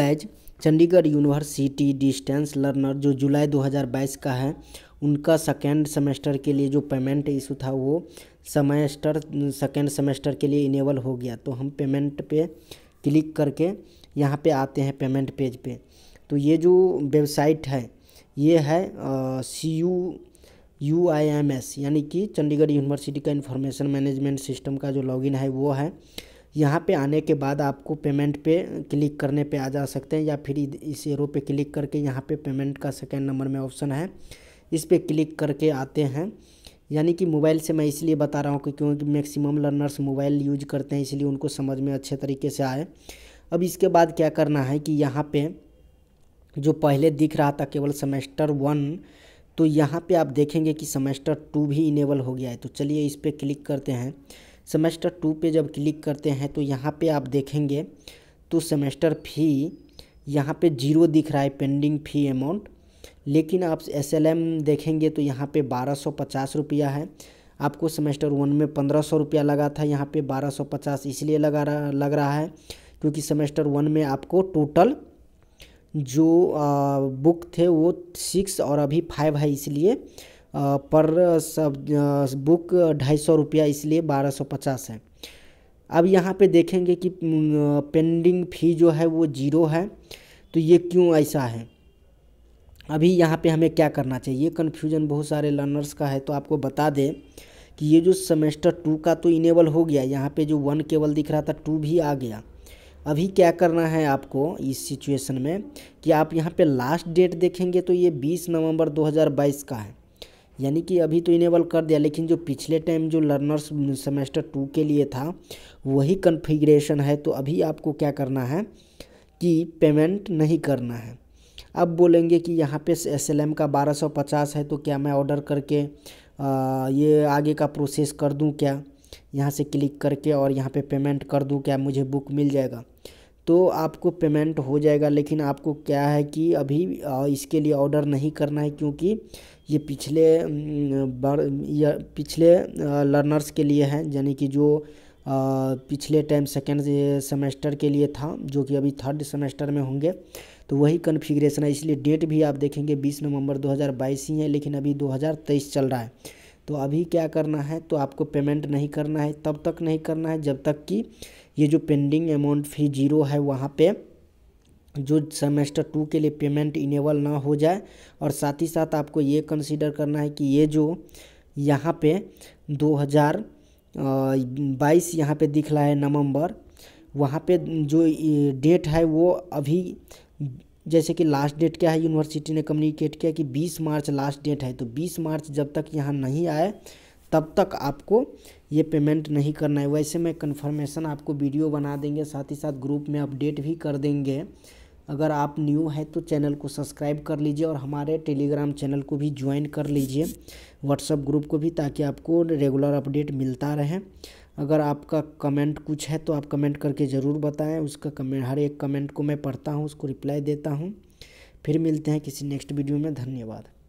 batch Chandigarh university distance learner जो जुलाई 2022 का है उनका सेकेंड सेमेस्टर के लिए जो पेमेंट इशू था वो सेमेस्टर सेकेंड सेमेस्टर के लिए इनेबल हो गया तो हम पेमेंट पे क्लिक करके यहाँ पे आते हैं पेमेंट पेज पे तो ये जो वेबसाइट है ये है C U U I M S यानी कि चंडीगढ़ यूनिवर्सिटी का इंफॉर्मेशन मैनेजमेंट सिस्टम का जो लॉगिन है वो है यहाँ पे आने के बाद आपको पेमेंट पे क्लिक करने पे आ जा सकते हैं या फिर इस एरो पे क्लिक करके यहाँ पे पेमेंट का सेकेंड नंबर में ऑप्शन है इस पर क्लिक करके आते हैं यानी कि मोबाइल से मैं इसलिए बता रहा हूँ कि क्योंकि मैक्सिमम लर्नर्स मोबाइल यूज करते हैं इसलिए उनको समझ में अच्छे तरीके से आए अब इसके बाद क्या करना है कि यहाँ पे जो पहले दिख रहा था केवल सेमेस्टर वन तो यहाँ पे आप देखेंगे कि सेमेस्टर टू भी इनेबल हो गया है तो चलिए इस पर क्लिक करते हैं सेमेस्टर टू पे जब क्लिक करते हैं तो यहाँ पे आप देखेंगे तो सेमेस्टर फ़ी यहाँ पे जीरो दिख रहा है पेंडिंग फ़ी अमाउंट लेकिन आप एस देखेंगे तो यहाँ पे बारह सौ पचास रुपया है आपको सेमेस्टर वन में पंद्रह सौ रुपया लगा था यहाँ पे बारह सौ पचास इसलिए लगा रहा लग रहा है क्योंकि सेमेस्टर वन में आपको टोटल जो आ, बुक थे वो सिक्स और अभी फाइव है इसलिए पर सब बुक ढाई सौ रुपया इसलिए बारह सौ पचास है अब यहाँ पे देखेंगे कि पेंडिंग फ़ी जो है वो जीरो है तो ये क्यों ऐसा है अभी यहाँ पे हमें क्या करना चाहिए ये कन्फ्यूजन बहुत सारे लर्नर्स का है तो आपको बता दें कि ये जो सेमेस्टर टू का तो इनेबल हो गया यहाँ पे जो वन केवल दिख रहा था टू भी आ गया अभी क्या करना है आपको इस सिचुएशन में कि आप यहाँ पे लास्ट डेट देखेंगे तो ये 20 नवंबर 2022 का है यानी कि अभी तो इनेबल कर दिया लेकिन जो पिछले टाइम जो लर्नर्स सेमेस्टर टू के लिए था वही कन्फिग्रेशन है तो अभी आपको क्या करना है कि पेमेंट नहीं करना है अब बोलेंगे कि यहाँ पे एस एल एम का बारह सौ पचास है तो क्या मैं ऑर्डर करके आ, ये आगे का प्रोसेस कर दूँ क्या यहाँ से क्लिक करके और यहाँ पे पेमेंट कर दूँ क्या मुझे बुक मिल जाएगा तो आपको पेमेंट हो जाएगा लेकिन आपको क्या है कि अभी इसके लिए ऑर्डर नहीं करना है क्योंकि ये पिछले या पिछले लर्नर्स के लिए हैं यानी कि जो पिछले टाइम सेकेंड सेमेस्टर के लिए था जो कि अभी थर्ड सेमेस्टर में होंगे तो वही कन्फिग्रेशन है इसलिए डेट भी आप देखेंगे 20 नवंबर 2022 ही है लेकिन अभी 2023 चल रहा है तो अभी क्या करना है तो आपको पेमेंट नहीं करना है तब तक नहीं करना है जब तक कि ये जो पेंडिंग अमाउंट फी जीरो है वहाँ पे जो सेमेस्टर टू के लिए पेमेंट इनेबल ना हो जाए और साथ ही साथ आपको ये कंसिडर करना है कि ये जो यहाँ पे 2022 यहाँ पे दिख रहा है नवंबर वहाँ पे जो डेट है वो अभी जैसे कि लास्ट डेट क्या है यूनिवर्सिटी ने कम्युनिकेट किया कि 20 मार्च लास्ट डेट है तो 20 मार्च जब तक यहाँ नहीं आए तब तक आपको ये पेमेंट नहीं करना है वैसे मैं कंफर्मेशन आपको वीडियो बना देंगे साथ ही साथ ग्रुप में अपडेट भी कर देंगे अगर आप न्यू है तो चैनल को सब्सक्राइब कर लीजिए और हमारे टेलीग्राम चैनल को भी ज्वाइन कर लीजिए व्हाट्सअप ग्रुप को भी ताकि आपको रेगुलर अपडेट मिलता रहे अगर आपका कमेंट कुछ है तो आप कमेंट करके ज़रूर बताएं उसका कमेंट हर एक कमेंट को मैं पढ़ता हूँ उसको रिप्लाई देता हूँ फिर मिलते हैं किसी नेक्स्ट वीडियो में धन्यवाद